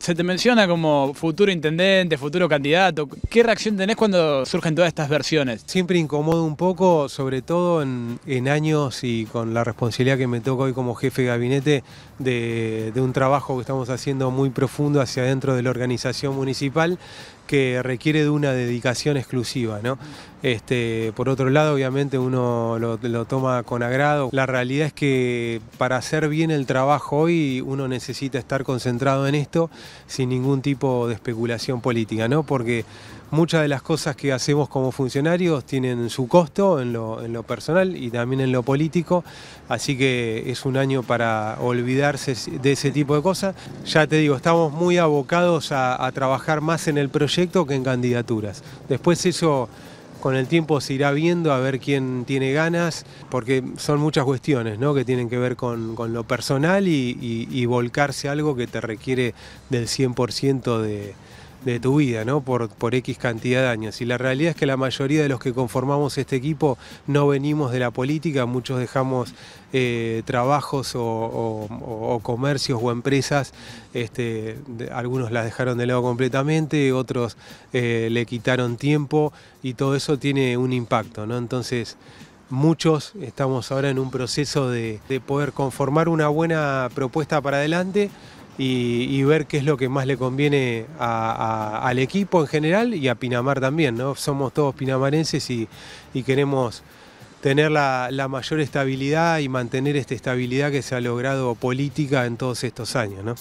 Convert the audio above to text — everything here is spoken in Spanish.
Se te menciona como futuro intendente, futuro candidato. ¿Qué reacción tenés cuando surgen todas estas versiones? Siempre incomodo un poco, sobre todo en, años y con la responsabilidad que me toca hoy como jefe de gabinete de un trabajo que estamos haciendo muy profundo hacia adentro de la organización municipal, que requiere de una dedicación exclusiva, ¿no? Este, por otro lado, obviamente uno lo, toma con agrado. La realidad es que para hacer bien el trabajo hoy uno necesita estar concentrado en esto sin ningún tipo de especulación política, ¿no? Porque muchas de las cosas que hacemos como funcionarios tienen su costo en lo, personal y también en lo político, así que es un año para olvidarse de ese tipo de cosas. Ya te digo, estamos muy abocados a trabajar más en el proyecto que en candidaturas. Después eso con el tiempo se irá viendo a ver quién tiene ganas, porque son muchas cuestiones ¿no? que tienen que ver con, lo personal y, y, volcarse algo que te requiere del 100% de, de tu vida, ¿no? Por, por X cantidad de años. Y la realidad es que la mayoría de los que conformamos este equipo no venimos de la política, muchos dejamos eh, trabajos o, comercios o empresas, este, algunos las dejaron de lado completamente, otros eh, le quitaron tiempo y todo eso tiene un impacto, Entonces muchos estamos ahora en un proceso de, de, poder conformar una buena propuesta para adelante y, ver qué es lo que más le conviene al equipo en general y a Pinamar también. ¿no? Somos todos pinamarenses y, queremos tener la, mayor estabilidad y mantener esta estabilidad que se ha logrado política en todos estos años.